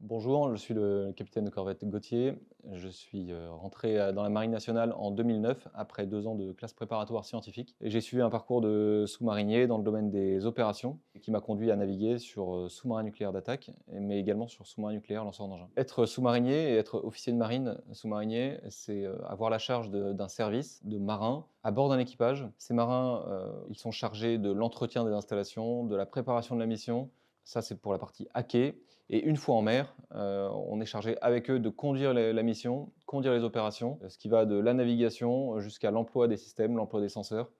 Bonjour, je suis le capitaine de corvette Gauthier. Je suis euh, rentré euh, dans la Marine nationale en 2009 après deux ans de classe préparatoire scientifique. J'ai suivi un parcours de sous-marinier dans le domaine des opérations qui m'a conduit à naviguer sur euh, sous marin nucléaires d'attaque, mais également sur sous marin nucléaire lanceur d'engins. Être sous-marinier et être officier de marine sous-marinier, c'est avoir la charge d'un service de marin à bord d'un équipage. Ces marins, ils sont chargés de l'entretien des installations, de la préparation de la mission, ça, c'est pour la partie hacker. Et une fois en mer, euh, on est chargé avec eux de conduire la mission, conduire les opérations, ce qui va de la navigation jusqu'à l'emploi des systèmes, l'emploi des senseurs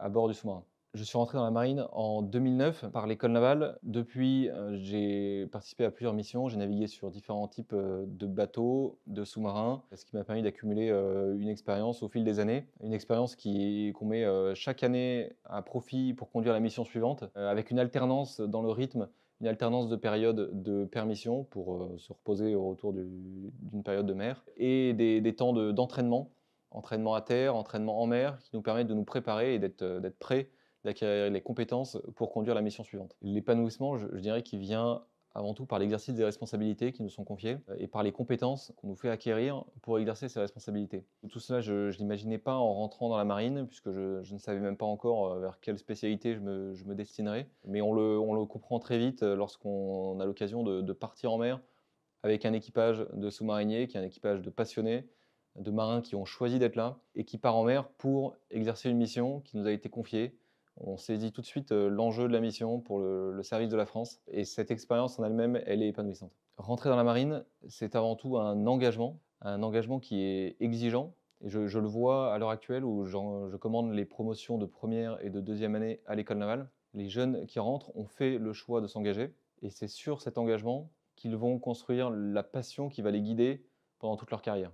à bord du sous-marin. Je suis rentré dans la marine en 2009 par l'école navale. Depuis, euh, j'ai participé à plusieurs missions. J'ai navigué sur différents types euh, de bateaux, de sous-marins, ce qui m'a permis d'accumuler une expérience au fil des années. Une expérience qu'on met chaque année à profit pour conduire la mission suivante, avec une alternance dans le rythme une alternance de périodes de permission pour euh, se reposer au retour d'une période de mer et des, temps d'entraînement, entraînement à terre, entraînement en mer, qui nous permettent de nous préparer et d'être euh, prêts, d'acquérir les compétences pour conduire la mission suivante. L'épanouissement, je, dirais qui vient avant tout par l'exercice des responsabilités qui nous sont confiées euh, et par les compétences qu'on nous fait acquérir pour exercer ces responsabilités. Tout cela, je ne l'imaginais pas en rentrant dans la marine, puisque je, ne savais même pas encore euh, vers quelle spécialité je me, je destinerais. Mais on le, comprend très vite euh, lorsqu'on a l'occasion de, de partir en mer avec un équipage de sous-mariniers, qui est un équipage de passionnés, de marins qui ont choisi d'être là et qui part en mer pour exercer une mission qui nous a été confiée on saisit tout de suite euh, l'enjeu de la mission pour le, service de la France. Et cette expérience en elle-même, elle est épanouissante. Rentrer dans la marine, c'est avant tout un engagement, un engagement qui est exigeant. Et je le vois à l'heure actuelle où je commande les promotions de première et de deuxième année à l'école navale. Les jeunes qui rentrent ont fait le choix de s'engager. Et c'est sur cet engagement qu'ils vont construire la passion qui va les guider pendant toute leur carrière.